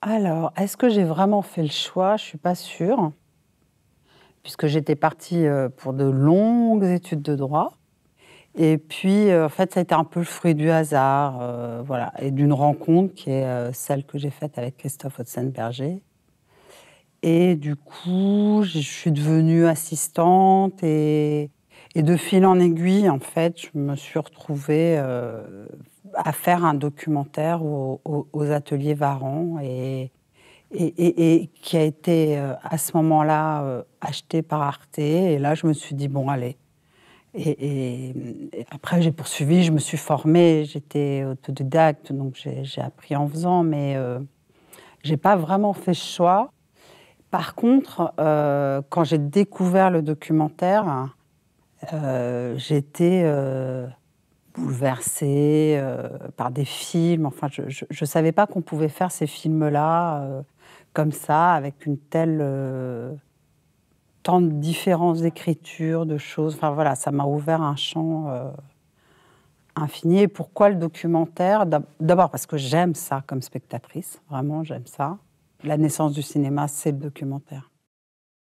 Alors, est-ce que j'ai vraiment fait le choix Je suis pas sûre, puisque j'étais partie euh, pour de longues études de droit. Et puis, euh, en fait, ça a été un peu le fruit du hasard, euh, voilà, et d'une rencontre qui est celle que j'ai faite avec Christophe Hotzenberger. Et du coup, je suis devenue assistante et, de fil en aiguille, en fait, je me suis retrouvée à faire un documentaire aux, ateliers Varan et, et, qui a été euh, à ce moment-là euh, acheté par Arte. Et là, je me suis dit, bon, allez. Et, après, j'ai poursuivi, je me suis formée, j'étais autodidacte, donc j'ai appris en faisant, mais je euh, j'ai pas vraiment fait le choix. Par contre, quand j'ai découvert le documentaire, j'étais bouleversée euh, par des films. Enfin, je ne savais pas qu'on pouvait faire ces films-là euh, comme ça, avec une telle. Euh, tant de différences d'écriture, de choses. Enfin, voilà, ça m'a ouvert un champ infini. pourquoi le documentaire D'abord parce que j'aime ça comme spectatrice. Vraiment, j'aime ça. La naissance du cinéma, c'est le documentaire.